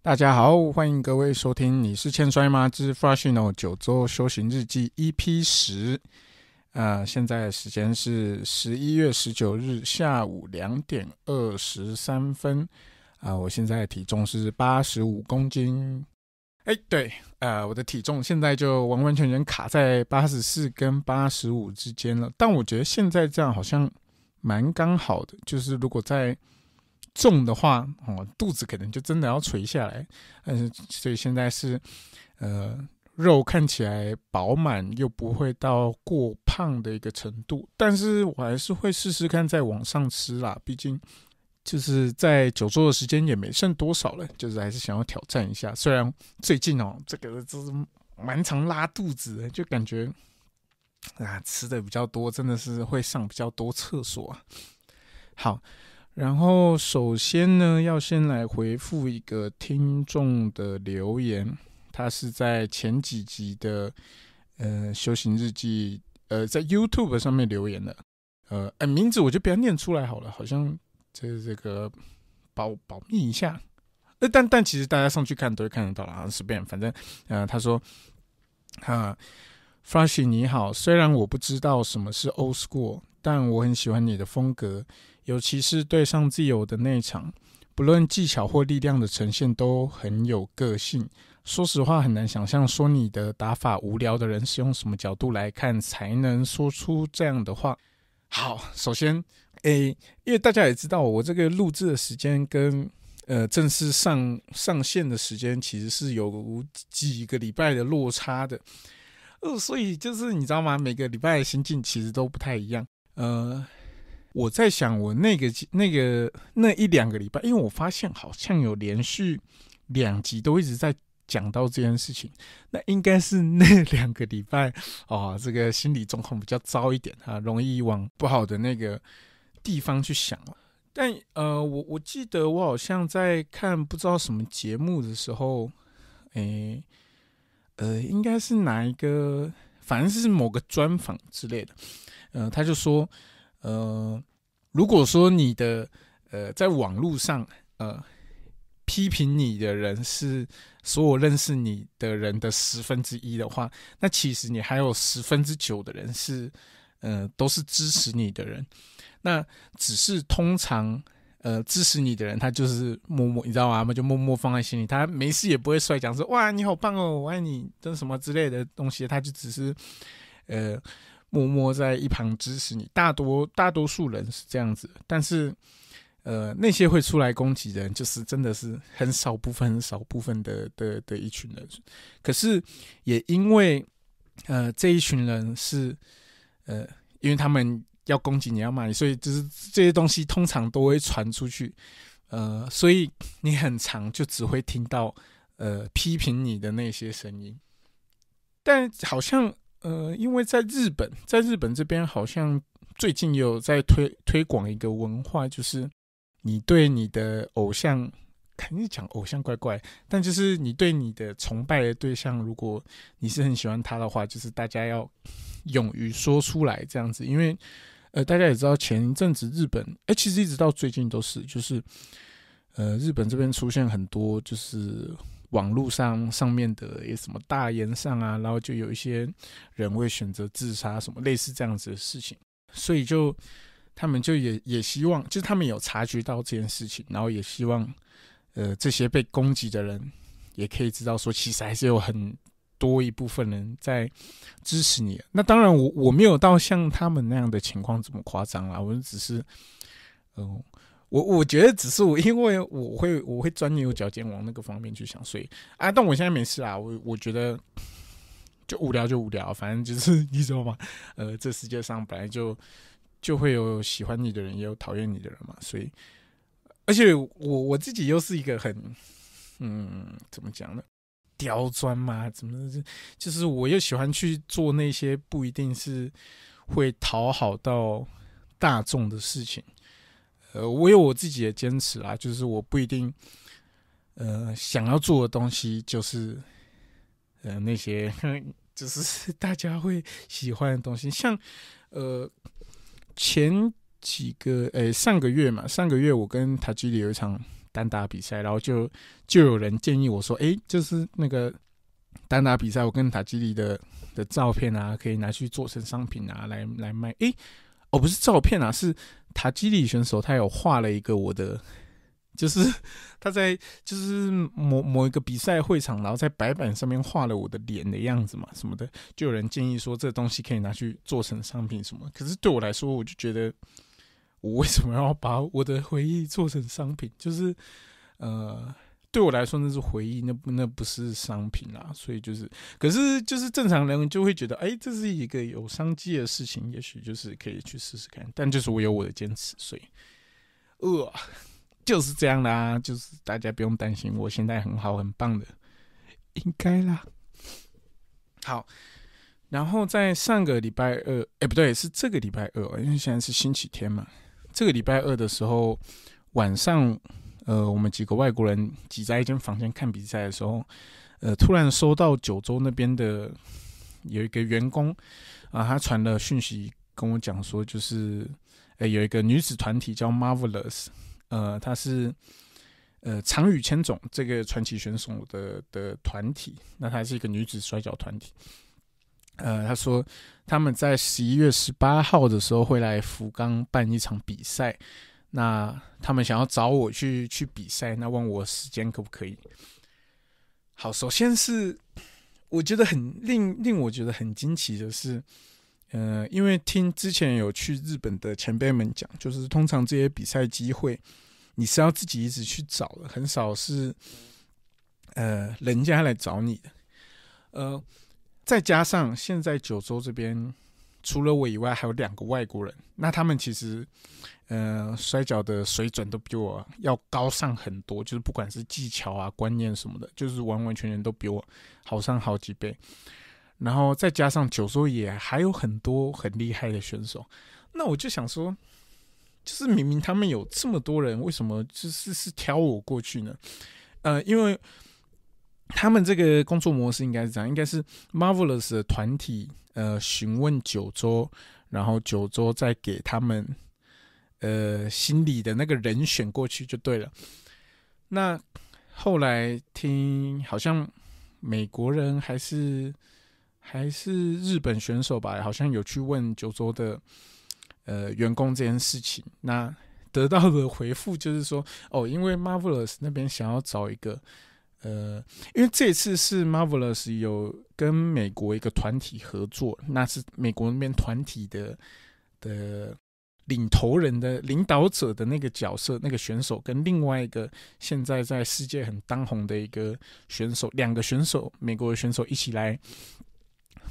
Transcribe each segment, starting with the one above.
大家好，欢迎各位收听《你是欠衰吗之 f r n s i o n a l 九州修行日记》EP 十。呃，现在时间是十一月十九日下午两点二十三分。啊，我现在体重是八十五公斤。哎，对，呃，我的体重现在就完完全全卡在八十四跟八十五之间了。但我觉得现在这样好像蛮刚好的，就是如果在重的话，哦，肚子可能就真的要垂下来。嗯，所以现在是，呃，肉看起来饱满又不会到过胖的一个程度。但是我还是会试试看再往上吃啦。毕竟就是在久坐的时间也没剩多少了，就是还是想要挑战一下。虽然最近哦，这个就是蛮常拉肚子，的，就感觉啊吃的比较多，真的是会上比较多厕所。好。然后首先呢，要先来回复一个听众的留言，他是在前几集的呃修行日记呃在 YouTube 上面留言的呃哎名字我就不要念出来好了，好像这这个保保密一下呃但但其实大家上去看都会看得到啦，啊随便反正呃他说啊 Flash 你好，虽然我不知道什么是 Old School，但我很喜欢你的风格。尤其是对上自由的那一场，不论技巧或力量的呈现都很有个性。说实话，很难想象说你的打法无聊的人是用什么角度来看才能说出这样的话。好，首先，诶，因为大家也知道，我这个录制的时间跟呃正式上上线的时间其实是有几个礼拜的落差的。呃，所以就是你知道吗？每个礼拜的心境其实都不太一样。呃。我在想，我那个、那个那一两个礼拜，因为我发现好像有连续两集都一直在讲到这件事情，那应该是那两个礼拜 哦，这个心理状况比较糟一点啊，容易往不好的那个地方去想了。但呃，我我记得我好像在看不知道什么节目的时候，诶，呃，应该是哪一个，反正是某个专访之类的，呃，他就说。呃，如果说你的呃，在网络上呃批评你的人是所有认识你的人的十分之一的话，那其实你还有十分之九的人是，呃，都是支持你的人。那只是通常呃支持你的人，他就是默默，你知道吗？就默默放在心里，他没事也不会来讲说哇你好棒哦，我爱你，这什么之类的东西，他就只是呃。默默在一旁支持你，大多大多数人是这样子，但是，呃，那些会出来攻击人，就是真的是很少部分、很少部分的的的一群人。可是，也因为，呃，这一群人是，呃，因为他们要攻击你、要骂你，所以就是这些东西通常都会传出去，呃，所以你很长就只会听到，呃，批评你的那些声音，但好像。呃，因为在日本，在日本这边好像最近有在推推广一个文化，就是你对你的偶像，肯定讲偶像怪怪，但就是你对你的崇拜的对象，如果你是很喜欢他的话，就是大家要勇于说出来这样子，因为呃，大家也知道前一阵子日本，哎，其实一直到最近都是，就是呃，日本这边出现很多就是。网络上上面的也什么大言上啊，然后就有一些人会选择自杀，什么类似这样子的事情，所以就他们就也也希望，就是他们有察觉到这件事情，然后也希望呃这些被攻击的人也可以知道说，其实还是有很多一部分人在支持你。那当然，我我没有到像他们那样的情况这么夸张啦，我们只是嗯。我我觉得只是我，因为我会我会钻牛角尖往那个方面去想，所以啊，但我现在没事啊，我我觉得就无聊就无聊，反正就是 你知道吗？呃，这世界上本来就就会有喜欢你的人，也有讨厌你的人嘛，所以而且我我自己又是一个很嗯怎么讲呢？刁钻嘛，怎么是？就是我又喜欢去做那些不一定是会讨好到大众的事情。呃，我有我自己的坚持啦，就是我不一定，呃，想要做的东西就是，呃，那些 就是大家会喜欢的东西，像呃前几个，哎，上个月嘛，上个月我跟塔基里有一场单打比赛，然后就就有人建议我说，哎，就是那个单打比赛，我跟塔基里的的照片啊，可以拿去做成商品啊，来来卖，哎，哦，不是照片啊，是。塔基里选手，他有画了一个我的，就是他在就是某某一个比赛会场，然后在白板上面画了我的脸的样子嘛，什么的，就有人建议说这东西可以拿去做成商品什么。可是对我来说，我就觉得我为什么要把我的回忆做成商品？就是呃。对我来说那是回忆，那那不是商品啊，所以就是，可是就是正常人就会觉得，哎，这是一个有商机的事情，也许就是可以去试试看。但就是我有我的坚持，所以，呃，就是这样啦。就是大家不用担心，我现在很好，很棒的，应该啦。好，然后在上个礼拜二，哎，不对，是这个礼拜二，因为现在是星期天嘛，这个礼拜二的时候晚上。呃，我们几个外国人挤在一间房间看比赛的时候，呃，突然收到九州那边的有一个员工啊，他传了讯息跟我讲说，就是呃有一个女子团体叫 Marvelous，呃，她是呃长羽千种这个传奇选手的的团体，那她是一个女子摔跤团体，呃，他说他们在十一月十八号的时候会来福冈办一场比赛。那他们想要找我去去比赛，那问我时间可不可以？好，首先是我觉得很令令我觉得很惊奇，的是，呃，因为听之前有去日本的前辈们讲，就是通常这些比赛机会你是要自己一直去找的，很少是呃人家来找你的。呃，再加上现在九州这边除了我以外还有两个外国人，那他们其实。嗯，摔跤的水准都比我要高上很多，就是不管是技巧啊、观念什么的，就是完完全全都比我好上好几倍。然后再加上九州也还有很多很厉害的选手，那我就想说，就是明明他们有这么多人，为什么就是是挑我过去呢？呃，因为他们这个工作模式应该是这样，应该是 Marvelous 的团体呃询问九州，然后九州再给他们。呃，心里的那个人选过去就对了。那后来听好像美国人还是还是日本选手吧，好像有去问九州的呃员工这件事情。那得到的回复就是说，哦，因为 Marvelous 那边想要找一个呃，因为这次是 Marvelous 有跟美国一个团体合作，那是美国那边团体的的。领头人的、领导者的那个角色，那个选手跟另外一个现在在世界很当红的一个选手，两个选手，美国的选手一起来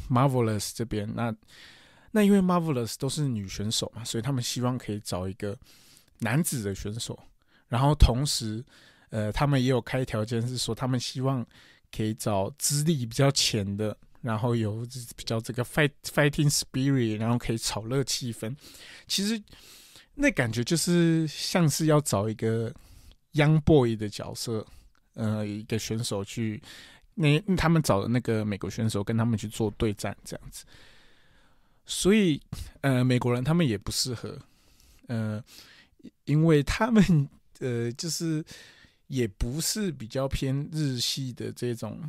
，Marvelous 这边。那那因为 Marvelous 都是女选手嘛，所以他们希望可以找一个男子的选手。然后同时，呃，他们也有开条件是说，他们希望可以找资历比较浅的。然后有比较这个 fight fighting spirit，然后可以炒热气氛。其实那感觉就是像是要找一个 young boy 的角色，呃，一个选手去那他们找的那个美国选手跟他们去做对战这样子。所以呃，美国人他们也不适合，呃，因为他们呃就是也不是比较偏日系的这种，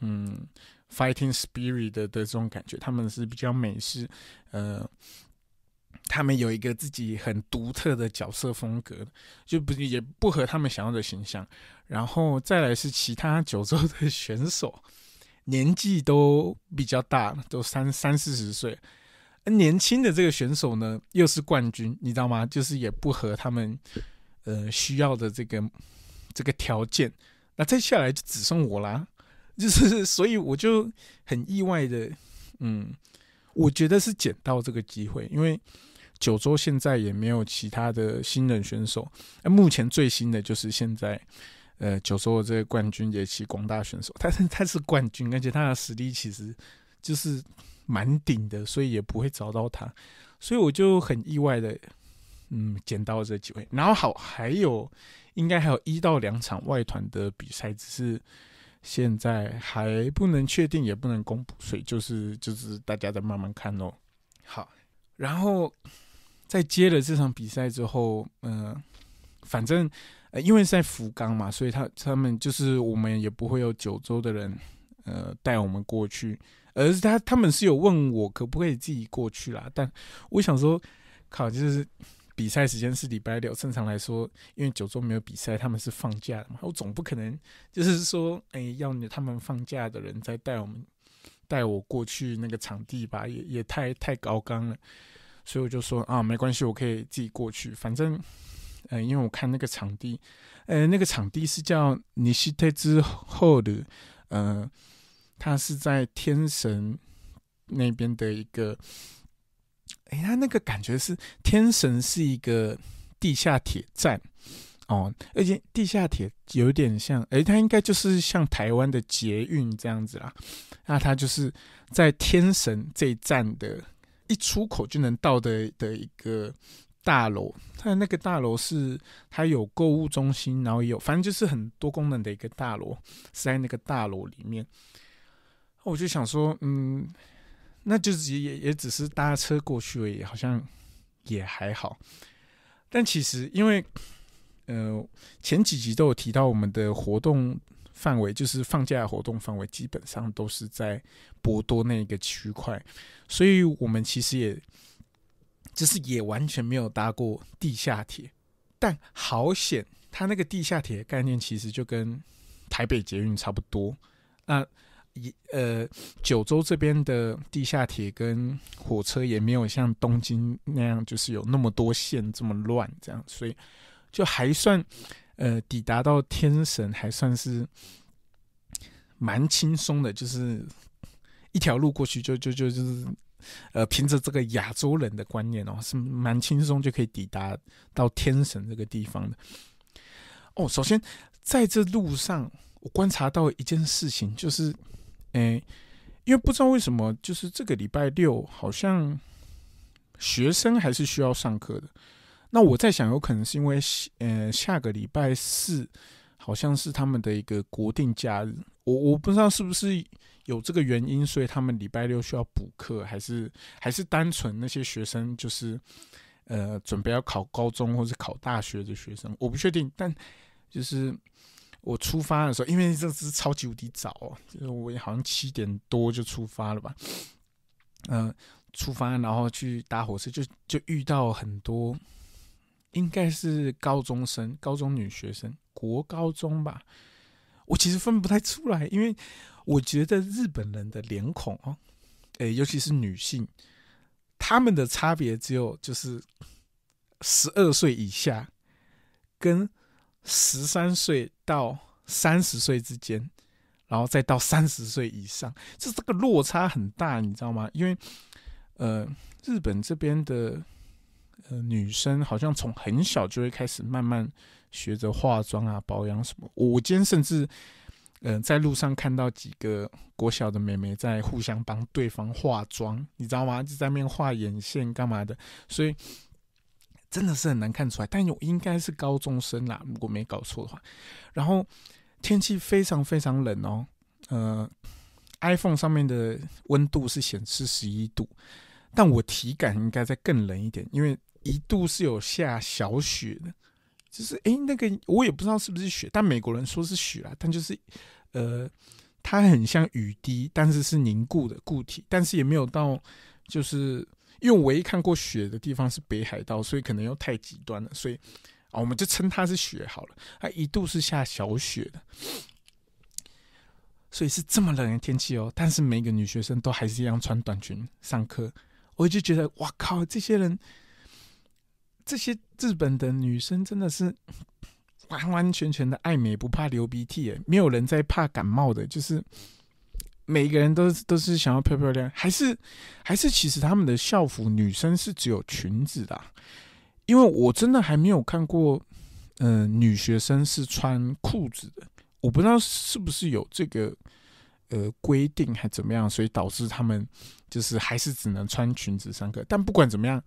嗯。fighting spirit 的这种感觉，他们是比较美式，呃，他们有一个自己很独特的角色风格，就不也不合他们想要的形象。然后再来是其他九州的选手，年纪都比较大，都三三四十岁。年轻的这个选手呢，又是冠军，你知道吗？就是也不合他们呃需要的这个这个条件。那再下来就只剩我啦。就是，所以我就很意外的，嗯，我觉得是捡到这个机会，因为九州现在也没有其他的新人选手，目前最新的就是现在，呃，九州的这个冠军也是广大选手，他是 他是冠军，而且他的实力其实就是蛮顶的，所以也不会找到他，所以我就很意外的，嗯，捡到这机会。然后好，还有应该还有一到两场外团的比赛，只是。现在还不能确定，也不能公布，所以就是就是大家再慢慢看喽。好，然后在接了这场比赛之后，嗯，反正呃，因为在福冈嘛，所以他他们就是我们也不会有九州的人呃带我们过去，而是他他们是有问我可不可以自己过去啦。但我想说，靠，就是。比赛时间是礼拜六，正常来说，因为九州没有比赛，他们是放假的嘛。我总不可能就是说，哎，要他们放假的人再带我们带我过去那个场地吧，也也太太高刚了。所以我就说啊，没关系，我可以自己过去。反正，呃，因为我看那个场地，呃，那个场地是叫尼西特之后的，呃，它是在天神那边的一个。哎，他那个感觉是天神是一个地下铁站，哦，而且地下铁有点像，哎，它应该就是像台湾的捷运这样子啦。那它就是在天神这一站的一出口就能到的的一个大楼。它的那个大楼是它有购物中心，然后有反正就是很多功能的一个大楼，是在那个大楼里面。我就想说，嗯。那就是也也只是搭车过去而已，好像也还好。但其实因为，呃，前几集都有提到我们的活动范围，就是放假活动范围基本上都是在博多那个区块，所以我们其实也，只是也完全没有搭过地下铁。但好险，它那个地下铁概念其实就跟台北捷运差不多。那一呃，九州这边的地下铁跟火车也没有像东京那样，就是有那么多线这么乱这样，所以就还算呃抵达到天神还算是蛮轻松的，就是一条路过去就就就是呃，凭着这个亚洲人的观念哦，是蛮轻松就可以抵达到天神这个地方的。哦，首先在这路上我观察到一件事情，就是。诶，因为不知道为什么，就是这个礼拜六好像学生还是需要上课的。那我在想，有可能是因为，呃，下个礼拜四好像是他们的一个国定假日，我我不知道是不是有这个原因，所以他们礼拜六需要补课，还是还是单纯那些学生就是呃准备要考高中或者考大学的学生，我不确定，但就是。我出发的时候，因为这是超级无敌早哦，就是我也好像七点多就出发了吧，嗯，出发然后去搭火车，就就遇到很多，应该是高中生、高中女学生、国高中吧，我其实分不太出来，因为我觉得日本人的脸孔哦，诶，尤其是女性，他们的差别只有就是十二岁以下跟。十三岁到三十岁之间，然后再到三十岁以上，就这个落差很大，你知道吗？因为，呃，日本这边的呃女生好像从很小就会开始慢慢学着化妆啊、保养什么。我今天甚至，嗯，在路上看到几个国小的妹妹在互相帮对方化妆，你知道吗？就在面画眼线干嘛的，所以。真的是很难看出来，但有应该是高中生啦，如果没搞错的话。然后天气非常非常冷哦，呃，iPhone 上面的温度是显示十一度，但我体感应该再更冷一点，因为一度是有下小雪的，就是诶，那个我也不知道是不是雪，但美国人说是雪啦，但就是呃，它很像雨滴，但是是凝固的固体，但是也没有到就是。因为唯一看过雪的地方是北海道，所以可能又太极端了，所以啊，我们就称它是雪好了。它一度是下小雪的，所以是这么冷的天气哦。但是每个女学生都还是一样穿短裙上课，我就觉得哇靠，这些人，这些日本的女生真的是完完全全的爱美，不怕流鼻涕，没有人在怕感冒的，就是。每个人都都是想要漂漂亮亮，还是还是其实他们的校服女生是只有裙子的，因为我真的还没有看过，嗯，女学生是穿裤子的，我不知道是不是有这个呃规定还怎么样，所以导致他们就是还是只能穿裙子上课。但不管怎么样。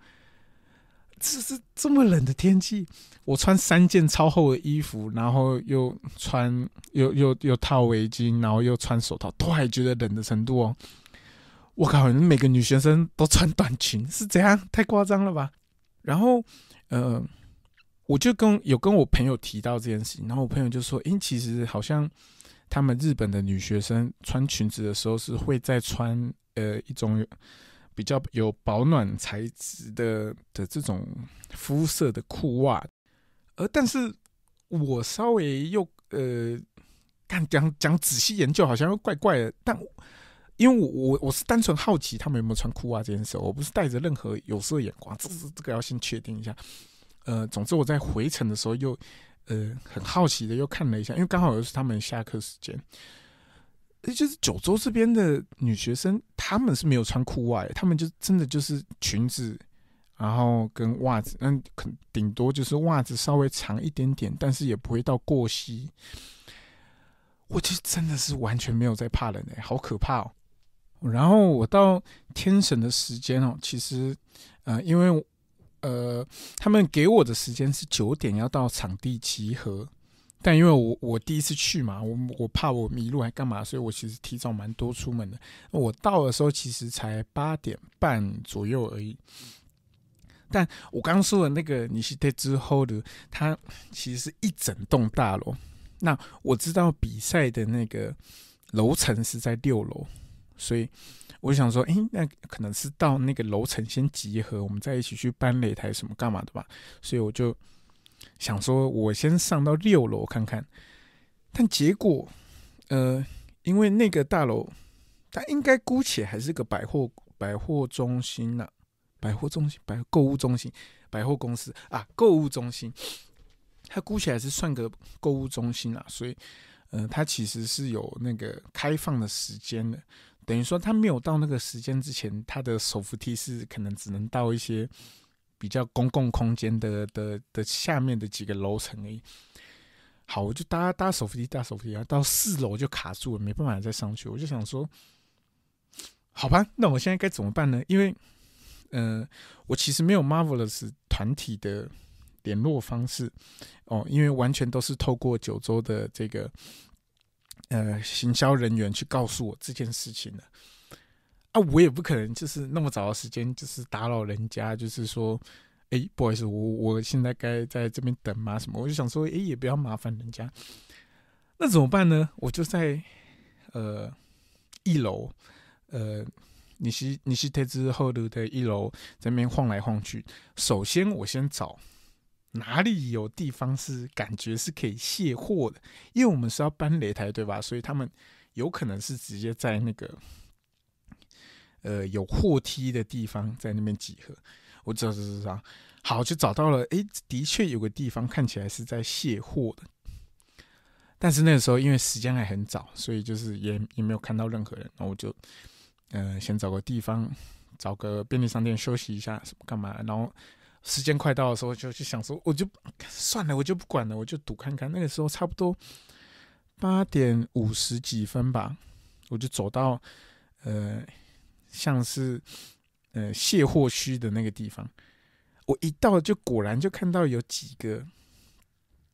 这是这么冷的天气，我穿三件超厚的衣服，然后又穿又又又套围巾，然后又穿手套，都还觉得冷的程度哦。我靠，每个女学生都穿短裙是这样？太夸张了吧？然后，呃，我就跟有跟我朋友提到这件事情，然后我朋友就说，诶，其实好像他们日本的女学生穿裙子的时候是会再穿呃一种。比较有保暖材质的的这种肤色的裤袜，呃，但是我稍微又呃，看讲讲仔细研究，好像又怪怪的。但因为我我我是单纯好奇他们有没有穿裤袜这件事，我不是带着任何有色眼光，这这个要先确定一下。呃，总之我在回程的时候又呃很好奇的又看了一下，因为刚好又是他们下课时间。就是九州这边的女学生，她们是没有穿裤袜，她们就真的就是裙子，然后跟袜子，那可顶多就是袜子稍微长一点点，但是也不会到过膝。我就真的是完全没有在怕冷哎，好可怕哦！然后我到天神的时间哦，其实，呃，因为呃，他们给我的时间是九点要到场地集合。但因为我我第一次去嘛，我我怕我迷路还干嘛，所以我其实提早蛮多出门的。我到的时候其实才八点半左右而已。但我刚说的那个尼西特之后的，它其实是一整栋大楼。那我知道比赛的那个楼层是在六楼，所以我想说，诶，那可能是到那个楼层先集合，我们再一起去搬擂台什么干嘛的吧。所以我就。想说，我先上到六楼看看，但结果，呃，因为那个大楼，它应该姑且还是个百货百货中心啊，百货中心、百购物中心、百货公司啊，购物中心，它姑且还是算个购物中心啊，所以，呃，它其实是有那个开放的时间的，等于说，它没有到那个时间之前，它的手扶梯是可能只能到一些。比较公共空间的的的下面的几个楼层而已。好，我就搭搭手扶梯，搭手扶梯啊，到四楼就卡住了，没办法再上去。我就想说，好吧，那我现在该怎么办呢？因为，嗯，我其实没有 marvelous 团体的联络方式哦，因为完全都是透过九州的这个呃行销人员去告诉我这件事情的。啊，我也不可能就是那么早的时间，就是打扰人家，就是说，哎，不好意思，我我现在该在这边等吗？什么？我就想说，哎，也不要麻烦人家。那怎么办呢？我就在呃一楼，呃，你是你是天之后楼的一楼这边晃来晃去。首先，我先找哪里有地方是感觉是可以卸货的，因为我们是要搬擂台，对吧？所以他们有可能是直接在那个。呃，有货梯的地方在那边集合，我知道是好就找到了。诶，的确有个地方看起来是在卸货的，但是那个时候因为时间还很早，所以就是也也没有看到任何人。然后我就，呃，先找个地方，找个便利商店休息一下，什么干嘛？然后时间快到的时候，就去想说，我就算了，我就不管了，我就赌看看。那个时候差不多八点五十几分吧，我就走到呃。像是，呃，卸货区的那个地方，我一到就果然就看到有几个，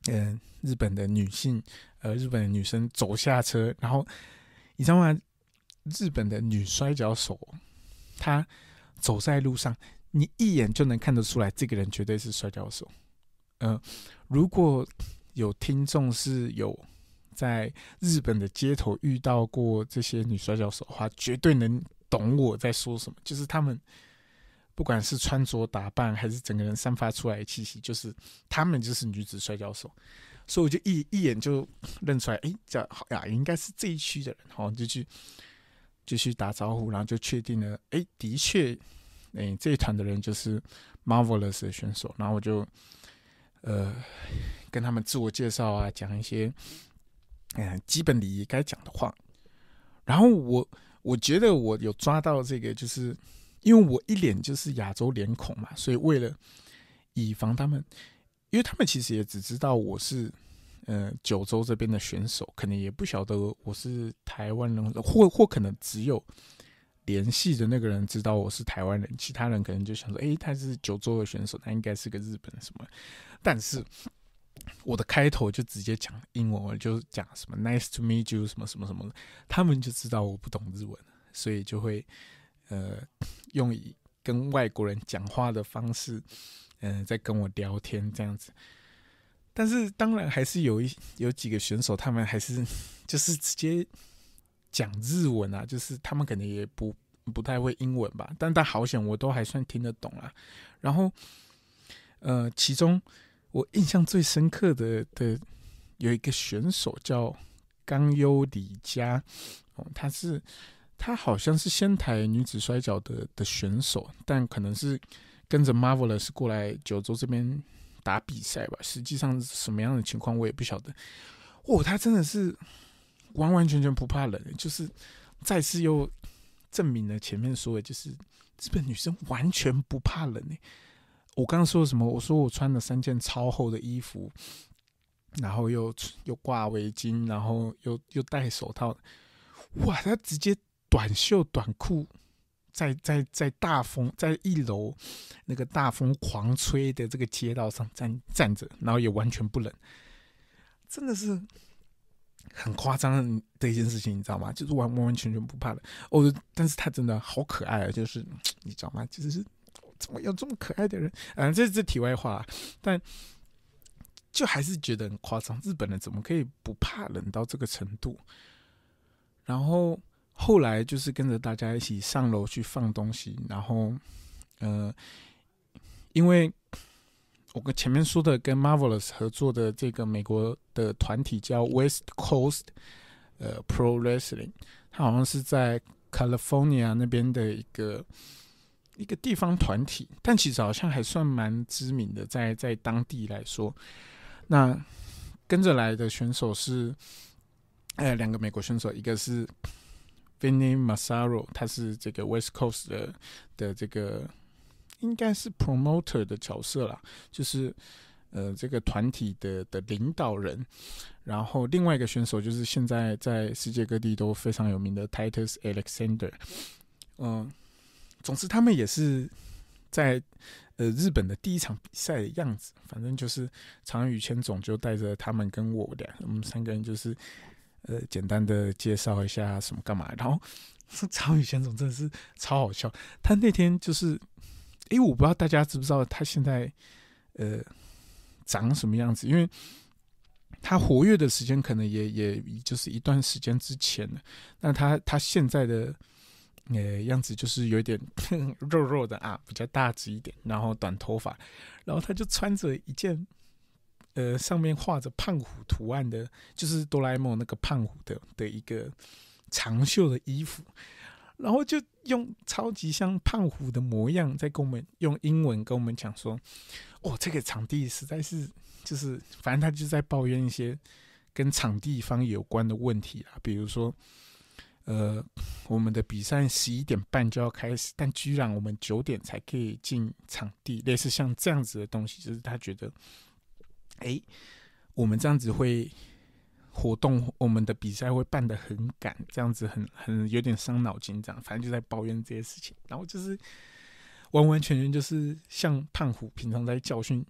嗯，日本的女性，呃，日本女生走下车，然后你知道吗？日本的女摔跤手，她走在路上，你一眼就能看得出来，这个人绝对是摔跤手。嗯，如果有听众是有在日本的街头遇到过这些女摔跤手的话，绝对能。懂我在说什么，就是他们不管是穿着打扮，还是整个人散发出来的气息，就是他们就是女子摔跤手，所以我就一一眼就认出来，哎，这好呀，应该是这一区的人，好，就去就去打招呼，然后就确定了，哎，的确，哎，这一团的人就是 Marvelous 的选手，然后我就呃跟他们自我介绍啊，讲一些嗯基本礼仪该讲的话，然后我。我觉得我有抓到这个，就是因为我一脸就是亚洲脸孔嘛，所以为了以防他们，因为他们其实也只知道我是，呃，九州这边的选手，可能也不晓得我是台湾人，或或可能只有联系的那个人知道我是台湾人，其他人可能就想说，诶，他是九州的选手，他应该是个日本什么，但是。我的开头就直接讲英文，我就讲什么 “nice to meet you” 什么什么什么，他们就知道我不懂日文，所以就会呃用跟外国人讲话的方式，嗯，在跟我聊天这样子。但是当然还是有一有几个选手，他们还是 就是直接讲日文啊，就是他们可能也不不太会英文吧，但但好险我都还算听得懂啊。然后呃其中。我印象最深刻的的有一个选手叫冈优里佳，哦，她是她好像是仙台女子摔跤的的选手，但可能是跟着 Marvelous 过来九州这边打比赛吧。实际上什么样的情况我也不晓得。哦，她真的是完完全全不怕冷，就是再次又证明了前面说的，就是日本女生完全不怕冷呢。我刚刚说什么？我说我穿了三件超厚的衣服，然后又又挂围巾，然后又又戴手套。哇！他直接短袖短裤，在在在大风在一楼那个大风狂吹的这个街道上站站着，然后也完全不冷，真的是很夸张的一件事情，你知道吗？就是完完完全全不怕的。哦，但是他真的好可爱啊，就是你知道吗？其实是。怎么有这么可爱的人？嗯，这这题外话，但就还是觉得很夸张。日本人怎么可以不怕冷到这个程度？然后后来就是跟着大家一起上楼去放东西，然后嗯，因为我跟前面说的跟 Marvelous 合作的这个美国的团体叫 West Coast 呃 Pro Wrestling，它好像是在 California 那边的一个。一个地方团体，但其实好像还算蛮知名的，在在当地来说。那跟着来的选手是，呃，两个美国选手，一个是 Vinny Massaro，他是这个 West Coast 的的这个应该是 promoter 的角色啦，就是呃这个团体的的领导人。然后另外一个选手就是现在在世界各地都非常有名的 Titus Alexander，嗯。总之，他们也是在呃日本的第一场比赛的样子。反正就是长羽千总就带着他们跟我俩，我们三个人就是呃简单的介绍一下什么干嘛。然后长宇千总真的是超好笑，他那天就是，因为我不知道大家知不知道他现在呃长什么样子，因为他活跃的时间可能也也就是一段时间之前了。那他他现在的。呃，样子就是有点 肉肉的啊，比较大只一点，然后短头发，然后他就穿着一件呃上面画着胖虎图案的，就是哆啦 A 梦那个胖虎的的一个长袖的衣服，然后就用超级像胖虎的模样在跟我们用英文跟我们讲说，哦，这个场地实在是就是，反正他就在抱怨一些跟场地方有关的问题啊，比如说。呃，我们的比赛十一点半就要开始，但居然我们九点才可以进场地。类似像这样子的东西，就是他觉得，哎，我们这样子会活动，我们的比赛会办得很赶，这样子很很有点伤脑筋。这样，反正就在抱怨这些事情，然后就是完完全全就是像胖虎平常在教训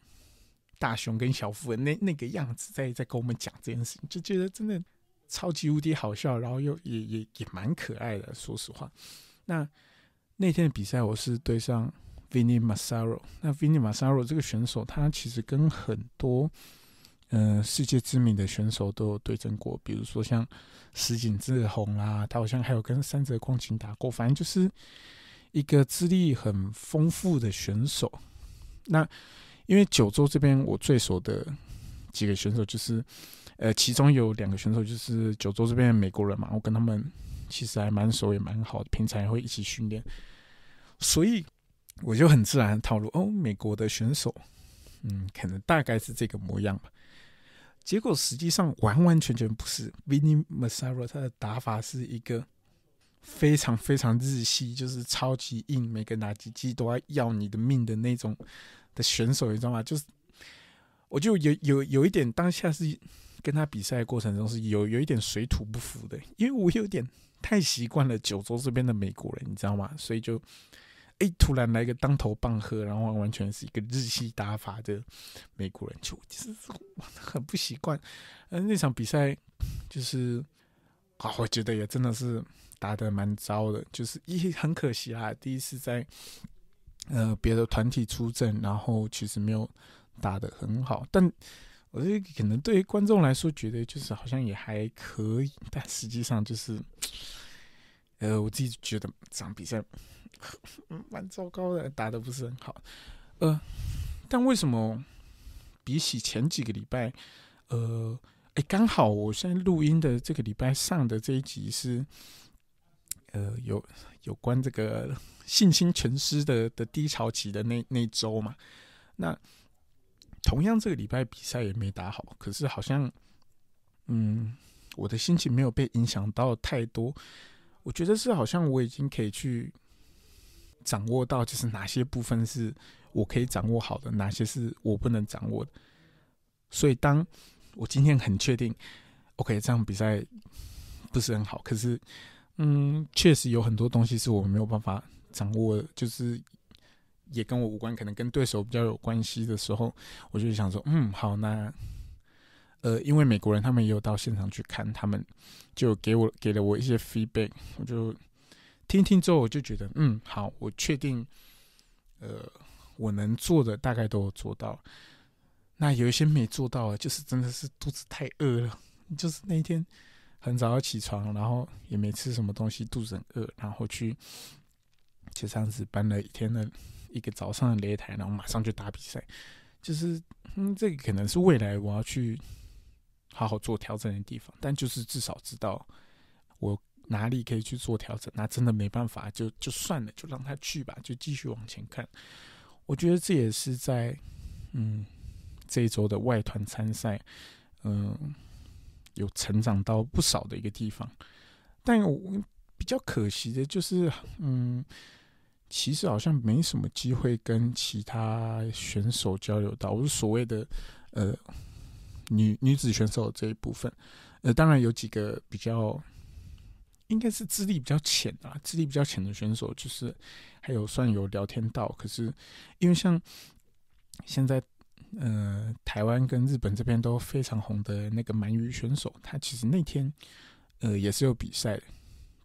大雄跟小夫的那那个样子，在在跟我们讲这件事情，就觉得真的。超级无敌好笑，然后又也也也蛮可爱的，说实话。那那天的比赛，我是对上 Vinny Masaro。那 Vinny Masaro 这个选手，他其实跟很多嗯世界知名的选手都有对阵过，比如说像石井志宏啊，他好像还有跟三泽光晴打过，反正就是一个资历很丰富的选手。那因为九州这边，我最熟的几个选手就是。呃，其中有两个选手就是九州这边美国人嘛，我跟他们其实还蛮熟，也蛮好平常也会一起训练，所以我就很自然的套路哦，美国的选手，嗯，可能大概是这个模样吧。结果实际上完完全全不是，Vinny Masaro 他的打法是一个非常非常日系，就是超级硬，每个打击击都要要你的命的那种的选手，你知道吗？就是我就有有有一点当下是。跟他比赛过程中是有有一点水土不服的，因为我有点太习惯了九州这边的美国人，你知道吗？所以就哎，突然来一个当头棒喝，然后完全是一个日系打法的美国人，就其实、很不习惯。呃，那场比赛就是啊，我觉得也真的是打的蛮糟的，就是一很可惜啊，第一次在呃别的团体出阵，然后其实没有打的很好，但。我这可能对于观众来说，觉得就是好像也还可以，但实际上就是，呃，我自己觉得这场比赛蛮糟糕的，打的不是很好。呃，但为什么比起前几个礼拜，呃，哎，刚好我现在录音的这个礼拜上的这一集是，呃，有有关这个信心全失的的低潮期的那那周嘛，那。同样，这个礼拜比赛也没打好，可是好像，嗯，我的心情没有被影响到太多。我觉得是好像我已经可以去掌握到，就是哪些部分是我可以掌握好的，哪些是我不能掌握的。所以，当我今天很确定，OK，这场比赛不是很好，可是，嗯，确实有很多东西是我们没有办法掌握，就是。也跟我无关，可能跟对手比较有关系的时候，我就想说，嗯，好，那，呃，因为美国人他们也有到现场去看，他们就给我给了我一些 feedback，我就听听之后，我就觉得，嗯，好，我确定，呃，我能做的大概都做到，那有一些没做到，就是真的是肚子太饿了，就是那一天很早要起床，然后也没吃什么东西，肚子很饿，然后去，这样子搬了一天的。一个早上的擂台，然后马上就打比赛，就是嗯，这个可能是未来我要去好好做调整的地方。但就是至少知道我哪里可以去做调整。那真的没办法，就就算了，就让他去吧，就继续往前看。我觉得这也是在嗯这一周的外团参赛嗯有成长到不少的一个地方。但我比较可惜的就是嗯。其实好像没什么机会跟其他选手交流到，我是所谓的，呃，女女子选手这一部分，呃，当然有几个比较，应该是资历比较浅啊，资历比较浅的选手，就是还有算有聊天到，可是因为像现在，呃，台湾跟日本这边都非常红的那个鳗鱼选手，他其实那天，呃，也是有比赛的，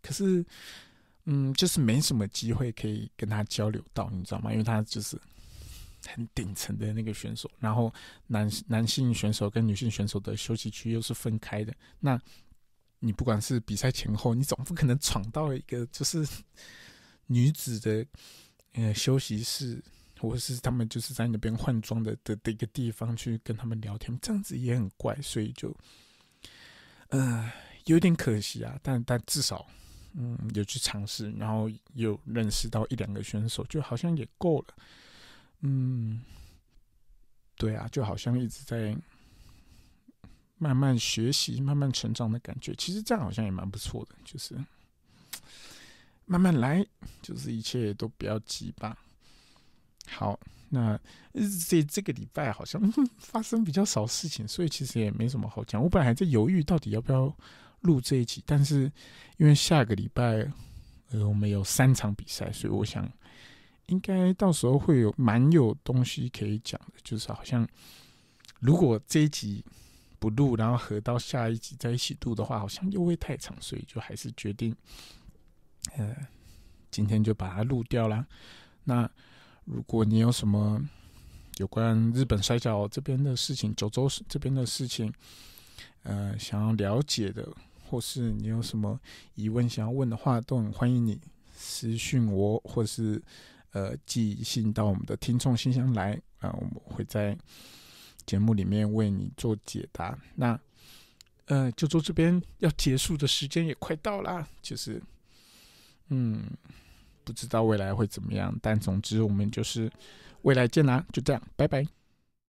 可是。嗯，就是没什么机会可以跟他交流到，你知道吗？因为他就是很顶层的那个选手，然后男男性选手跟女性选手的休息区又是分开的。那你不管是比赛前后，你总不可能闯到了一个就是 女子的呃休息室，或是他们就是在那边换装的的的一个地方去跟他们聊天，这样子也很怪，所以就嗯有点可惜啊。但但至少。嗯，有去尝试，然后有认识到一两个选手，就好像也够了。嗯，对啊，就好像一直在慢慢学习、慢慢成长的感觉。其实这样好像也蛮不错的，就是慢慢来，就是一切都不要急吧。好，那这这个礼拜好像 发生比较少事情，所以其实也没什么好讲。我本来还在犹豫到底要不要。录这一集，但是因为下个礼拜，呃，我们有三场比赛，所以我想应该到时候会有蛮有东西可以讲的。就是好像如果这一集不录，然后合到下一集在一起录的话，好像又会太长，所以就还是决定，呃，今天就把它录掉啦。那如果你有什么有关日本摔跤这边的事情、九州这边的事情，呃，想要了解的。或是你有什么疑问想要问的话，都很欢迎你私讯我，或是呃寄信到我们的听众信箱来啊，我们会在节目里面为你做解答。那呃，就州这边要结束的时间也快到啦，就是嗯，不知道未来会怎么样，但总之我们就是未来见啦，就这样，拜拜。